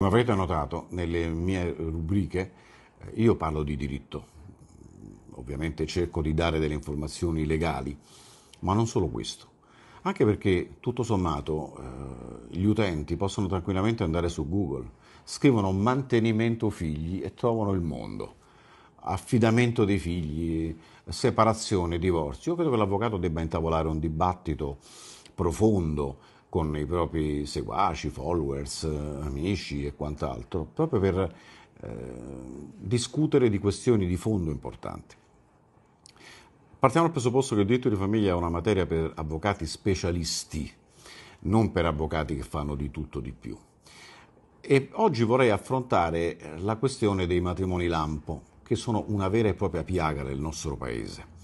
Come avrete notato nelle mie rubriche eh, io parlo di diritto, ovviamente cerco di dare delle informazioni legali, ma non solo questo, anche perché tutto sommato eh, gli utenti possono tranquillamente andare su Google, scrivono mantenimento figli e trovano il mondo, affidamento dei figli, separazione, divorzio, io credo che l'avvocato debba intavolare un dibattito profondo con i propri seguaci, followers, eh, amici e quant'altro, proprio per eh, discutere di questioni di fondo importanti. Partiamo dal presupposto che il diritto di famiglia è una materia per avvocati specialisti, non per avvocati che fanno di tutto di più. E oggi vorrei affrontare la questione dei matrimoni lampo, che sono una vera e propria piaga del nostro paese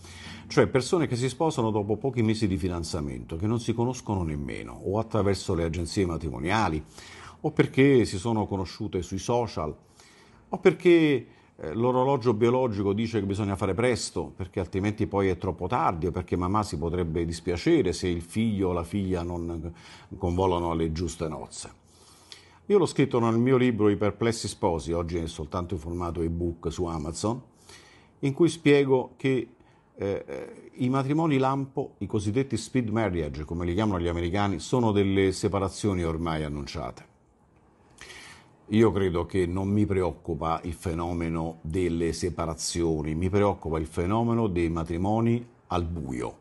cioè persone che si sposano dopo pochi mesi di fidanzamento, che non si conoscono nemmeno, o attraverso le agenzie matrimoniali, o perché si sono conosciute sui social, o perché eh, l'orologio biologico dice che bisogna fare presto, perché altrimenti poi è troppo tardi, o perché mamma si potrebbe dispiacere se il figlio o la figlia non convolano alle giuste nozze. Io l'ho scritto nel mio libro I perplessi sposi, oggi è soltanto in formato ebook su Amazon, in cui spiego che eh, eh, i matrimoni lampo, i cosiddetti speed marriage, come li chiamano gli americani, sono delle separazioni ormai annunciate. Io credo che non mi preoccupa il fenomeno delle separazioni, mi preoccupa il fenomeno dei matrimoni al buio,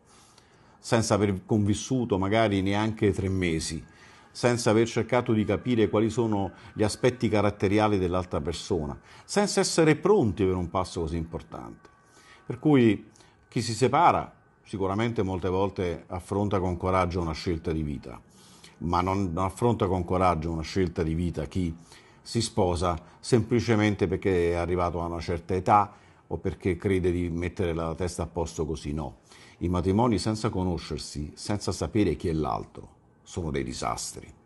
senza aver convissuto magari neanche tre mesi, senza aver cercato di capire quali sono gli aspetti caratteriali dell'altra persona, senza essere pronti per un passo così importante. Per cui chi si separa sicuramente molte volte affronta con coraggio una scelta di vita, ma non, non affronta con coraggio una scelta di vita chi si sposa semplicemente perché è arrivato a una certa età o perché crede di mettere la testa a posto così. No, i matrimoni senza conoscersi, senza sapere chi è l'altro, sono dei disastri.